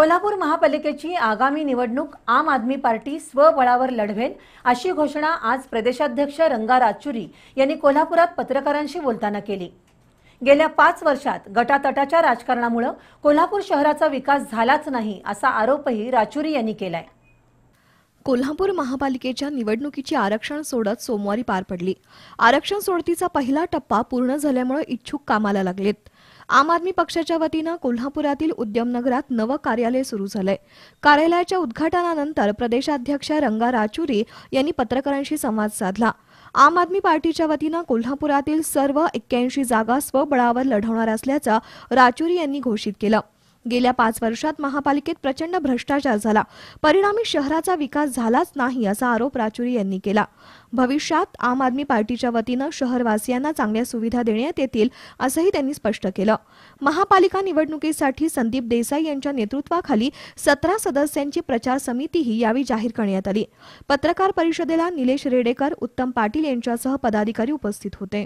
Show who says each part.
Speaker 1: कोल्हापूर महापालिकेची आगामी निवडणूक आम आदमी पार्टी स्वबळावर लढवेल अशी घोषणा आज प्रदेशाध्यक्ष रंगा राचुरी यांनी कोल्हापुरात पत्रकारांशी बोलताना केली गेल्या पाच वर्षात गटातटाच्या राजकारणामुळे कोल्हापूर शहराचा विकास झालाच नाही असा आरोपही राचुरी यांनी आहे कोल्हापूर महापालिकेच्या
Speaker 2: निवडणुकीची आरक्षण सोडत सोमवारी पार पडली आरक्षण सोडतीचा पहिला टप्पा पूर्ण झाल्यामुळे इच्छुक कामाला लागलेत आम आदमी पक्षाच्या वतीनं कोल्हापुरातील उद्यमनगरात नवं कार्यालय सुरू झालंय कार्यालयाच्या उद्घाटनानंतर प्रदेशाध्यक्ष रंगा राचुरी यांनी पत्रकारांशी संवाद साधला आम आदमी पार्टीच्या वतीनं कोल्हापुरातील सर्व एक्क्याऐंशी जागा स्वबळावर लढवणार असल्याचं राचुरी यांनी घोषित केलं गेल्या पाच वर्षात महापालिकेत प्रचंड भ्रष्टाचार झाला परिणामी शहराचा विकास झालाच नाही असा आरोप राजुरी यांनी केला भविष्यात आम आदमी पार्टीच्या वतीनं शहरवासियांना चांगल्या सुविधा देण्यात येतील असंही त्यांनी स्पष्ट केलं महापालिका निवडणुकीसाठी संदीप देसाई यांच्या नेतृत्वाखाली सतरा सदस्यांची प्रचार समितीही यावेळी जाहीर करण्यात आली पत्रकार परिषदेला निलेश रेडेकर उत्तम पाटील यांच्यासह पदाधिकारी उपस्थित होते